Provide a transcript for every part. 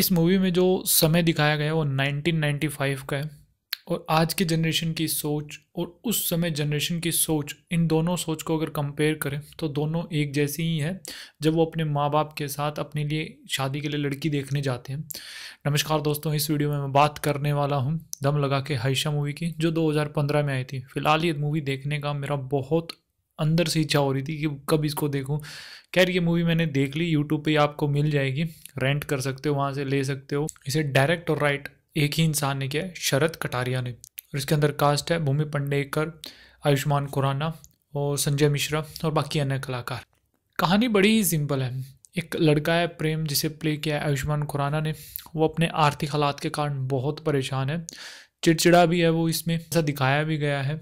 इस मूवी में जो समय दिखाया गया है वो 1995 का है और आज की जनरेशन की सोच और उस समय जनरेशन की सोच इन दोनों सोच को अगर कंपेयर करें तो दोनों एक जैसी ही है जब वो अपने माँ बाप के साथ अपने लिए शादी के लिए लड़की देखने जाते हैं नमस्कार दोस्तों इस वीडियो में मैं बात करने वाला हूँ दम लगा के हाइशा मूवी की जो 2015 में आई थी फ़िलहाल ये मूवी देखने का मेरा बहुत अंदर से इच्छा हो रही थी कि कब इसको देखूं खैर ये मूवी मैंने देख ली यूट्यूब पे आपको मिल जाएगी रेंट कर सकते हो वहाँ से ले सकते हो इसे डायरेक्ट और राइट एक ही इंसान ने किया है शरद कटारिया ने और इसके अंदर कास्ट है भूमि पंडेकर आयुष्मान खुराना और संजय मिश्रा और बाकी अन्य कलाकार कहानी बड़ी ही सिंपल है एक लड़का है प्रेम जिसे प्ले किया है आयुष्मान खुराना ने वो अपने आर्थिक हालात के कारण बहुत परेशान है चिड़चिड़ा भी है वो इसमें ऐसा दिखाया भी गया है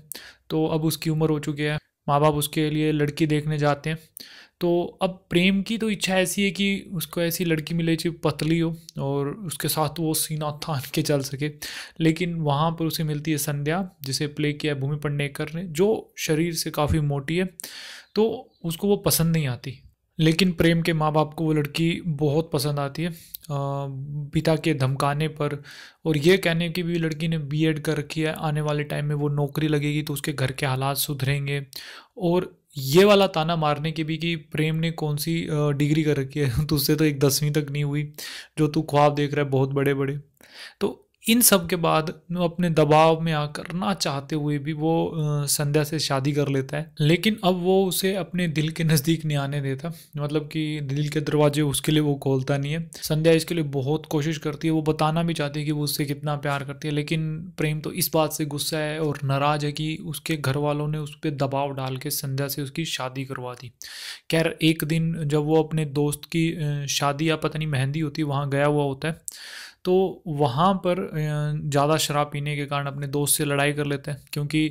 तो अब उसकी उम्र हो चुकी है माँ बाप उसके लिए लड़की देखने जाते हैं तो अब प्रेम की तो इच्छा ऐसी है कि उसको ऐसी लड़की मिले जो पतली हो और उसके साथ वो सीना थान के चल सके लेकिन वहाँ पर उसे मिलती है संध्या जिसे प्ले किया है भूमि पंडेकर ने जो शरीर से काफ़ी मोटी है तो उसको वो पसंद नहीं आती लेकिन प्रेम के माँ बाप को वो लड़की बहुत पसंद आती है पिता के धमकाने पर और ये कहने की भी लड़की ने बीएड कर रखी है आने वाले टाइम में वो नौकरी लगेगी तो उसके घर के हालात सुधरेंगे और ये वाला ताना मारने की भी कि प्रेम ने कौन सी डिग्री कर रखी है तो उससे तो एक दसवीं तक नहीं हुई जो तू ख्वाब देख रहा है बहुत बड़े बड़े तो इन सब के बाद अपने दबाव में आकर ना चाहते हुए भी वो संध्या से शादी कर लेता है लेकिन अब वो उसे अपने दिल के नज़दीक नहीं आने देता मतलब कि दिल के दरवाजे उसके लिए वो खोलता नहीं है संध्या इसके लिए बहुत कोशिश करती है वो बताना भी चाहती है कि वो उससे कितना प्यार करती है लेकिन प्रेम तो इस बात से गुस्सा है और नाराज़ है कि उसके घर वालों ने उस पर दबाव डाल के संध्या से उसकी शादी करवा दी खैर एक दिन जब वो अपने दोस्त की शादी या पता नहीं मेहंदी होती है वहाँ गया हुआ होता है तो वहाँ पर ज़्यादा शराब पीने के कारण अपने दोस्त से लड़ाई कर लेते हैं क्योंकि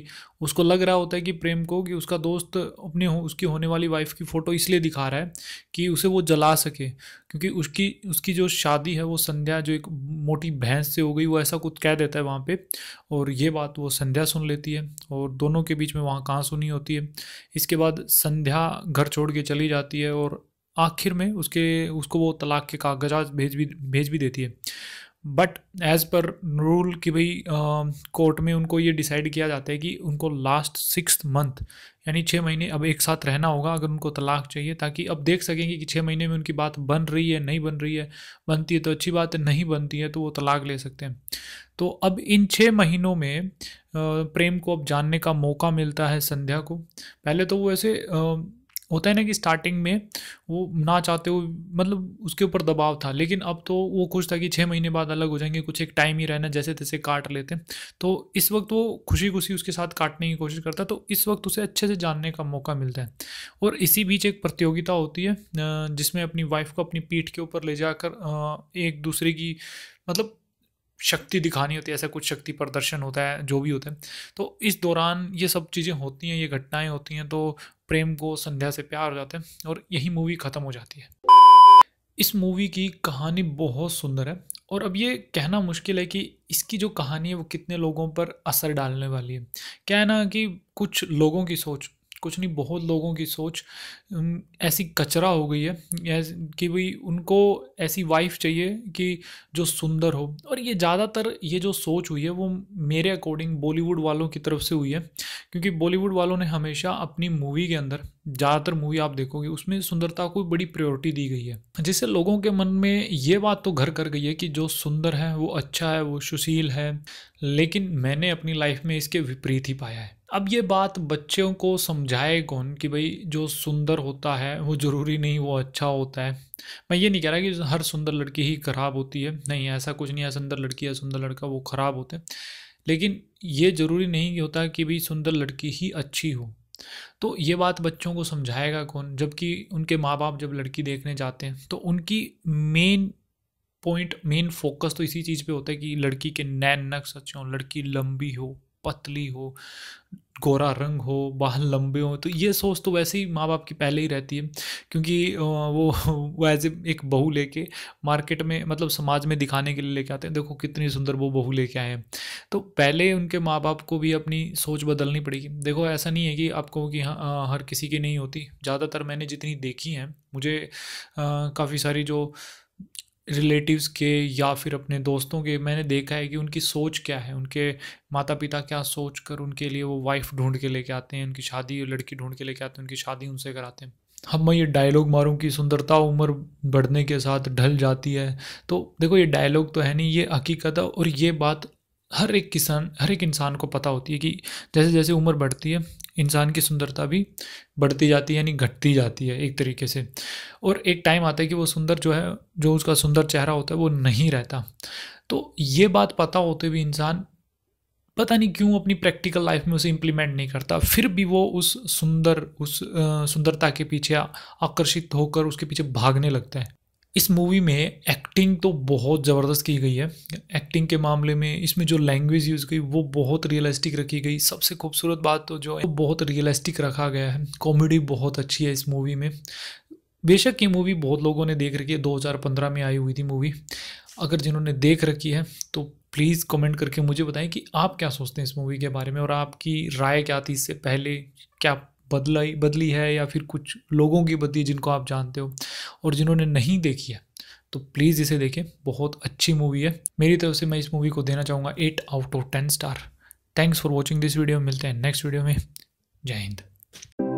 उसको लग रहा होता है कि प्रेम को कि उसका दोस्त अपने हो, उसकी होने वाली वाइफ की फ़ोटो इसलिए दिखा रहा है कि उसे वो जला सके क्योंकि उसकी उसकी जो शादी है वो संध्या जो एक मोटी भैंस से हो गई वो ऐसा कुछ कह देता है वहाँ पर और ये बात वो संध्या सुन लेती है और दोनों के बीच में वहाँ कहाँ सुनी होती है इसके बाद संध्या घर छोड़ के चली जाती है और आखिर में उसके उसको वो तलाक के कागजात भेज भी भेज भी देती है बट एज़ पर रूल कि भाई कोर्ट में उनको ये डिसाइड किया जाता है कि उनको लास्ट सिक्स मंथ यानी छः महीने अब एक साथ रहना होगा अगर उनको तलाक चाहिए ताकि अब देख सकेंगे कि छः महीने में उनकी बात बन रही है नहीं बन रही है बनती है तो अच्छी बात है नहीं बनती है तो वो तलाक ले सकते हैं तो अब इन छः महीनों में प्रेम को अब जानने का मौका मिलता है संध्या को पहले तो वो ऐसे होता है ना कि स्टार्टिंग में वो ना चाहते हुए मतलब उसके ऊपर दबाव था लेकिन अब तो वो खुश था कि छः महीने बाद अलग हो जाएंगे कुछ एक टाइम ही रहना जैसे तैसे काट लेते तो इस वक्त वो खुशी खुशी उसके साथ काटने की कोशिश करता तो इस वक्त उसे अच्छे से जानने का मौका मिलता है और इसी बीच एक प्रतियोगिता होती है जिसमें अपनी वाइफ को अपनी पीठ के ऊपर ले जाकर एक दूसरे की मतलब शक्ति दिखानी होती है ऐसा कुछ शक्ति प्रदर्शन होता है जो भी होता है तो इस दौरान ये सब चीज़ें होती हैं ये घटनाएं होती हैं तो प्रेम को संध्या से प्यार हो जाता है और यही मूवी ख़त्म हो जाती है इस मूवी की कहानी बहुत सुंदर है और अब ये कहना मुश्किल है कि इसकी जो कहानी है वो कितने लोगों पर असर डालने वाली है क्या है ना कि कुछ लोगों की सोच कुछ नहीं बहुत लोगों की सोच ऐसी कचरा हो गई है कि भाई उनको ऐसी वाइफ चाहिए कि जो सुंदर हो और ये ज़्यादातर ये जो सोच हुई है वो मेरे अकॉर्डिंग बॉलीवुड वालों की तरफ से हुई है क्योंकि बॉलीवुड वालों ने हमेशा अपनी मूवी के अंदर ज़्यादातर मूवी आप देखोगे उसमें सुंदरता को बड़ी प्रायोरिटी दी गई है जिससे लोगों के मन में ये बात तो घर कर गई है कि जो सुंदर है वो अच्छा है वो सुशील है लेकिन मैंने अपनी लाइफ में इसके विपरीत ही पाया है अब ये बात बच्चों को समझाए कौन कि भाई जो सुंदर होता है वो ज़रूरी नहीं वो अच्छा होता है मैं ये नहीं कह रहा कि हर सुंदर लड़की ही ख़राब होती है नहीं ऐसा कुछ नहीं है सुंदर लड़की या सुंदर लड़का वो ख़राब होते हैं लेकिन ये ज़रूरी नहीं होता कि भाई सुंदर लड़की ही अच्छी हो तो ये बात बच्चों को समझाएगा कौन जबकि उनके माँ बाप जब लड़की देखने जाते हैं तो उनकी मेन पॉइंट मेन फोकस तो इसी चीज़ पे होता है कि लड़की के नैन नक्श अच्छे हों लड़की लंबी हो पतली हो गोरा रंग हो बाल लंबे हो तो ये सोच तो वैसे ही माँ बाप की पहले ही रहती है क्योंकि वो वो एज एक बहू लेके मार्केट में मतलब समाज में दिखाने के लिए लेके आते हैं देखो कितनी सुंदर वो बहू लेके आए हैं तो पहले उनके माँ बाप को भी अपनी सोच बदलनी पड़ेगी देखो ऐसा नहीं है कि आपको कि हाँ हर किसी की नहीं होती ज़्यादातर मैंने जितनी देखी हैं मुझे काफ़ी सारी जो रिलेटिव्स के या फिर अपने दोस्तों के मैंने देखा है कि उनकी सोच क्या है उनके माता पिता क्या सोच कर उनके लिए वो वाइफ ढूंढ के लेके आते हैं उनकी शादी लड़की ढूंढ के लेके आते हैं उनकी शादी उनसे कराते हैं हम मैं ये डायलॉग मारूं कि सुंदरता उम्र बढ़ने के साथ ढल जाती है तो देखो ये डायलॉग तो है नहीं ये हकीकत है और ये बात हर एक किसान हर एक इंसान को पता होती है कि जैसे जैसे उम्र बढ़ती है इंसान की सुंदरता भी बढ़ती जाती है यानी घटती जाती है एक तरीके से और एक टाइम आता है कि वो सुंदर जो है जो उसका सुंदर चेहरा होता है वो नहीं रहता तो ये बात पता होते भी इंसान पता नहीं क्यों अपनी प्रैक्टिकल लाइफ में उसे इम्प्लीमेंट नहीं करता फिर भी वो उस सुंदर उस सुंदरता के पीछे आकर्षित होकर उसके पीछे भागने लगता है इस मूवी में एक्टिंग तो बहुत ज़बरदस्त की गई है एक्टिंग के मामले में इसमें जो लैंग्वेज यूज़ की वो बहुत रियलिस्टिक रखी गई सबसे खूबसूरत बात तो जो है वो बहुत रियलिस्टिक रखा गया है कॉमेडी बहुत अच्छी है इस मूवी में बेशक ये मूवी बहुत लोगों ने देख रखी है 2015 में आई हुई थी मूवी अगर जिन्होंने देख रखी है तो प्लीज़ कमेंट करके मुझे बताएं कि आप क्या सोचते हैं इस मूवी के बारे में और आपकी राय क्या थी इससे पहले क्या बदलाई बदली है या फिर कुछ लोगों की बदली जिनको आप जानते हो और जिन्होंने नहीं देखी है तो प्लीज़ इसे देखें बहुत अच्छी मूवी है मेरी तरफ से मैं इस मूवी को देना चाहूँगा eight out of ten star thanks for watching this video मिलते हैं नेक्स्ट वीडियो में जय हिंद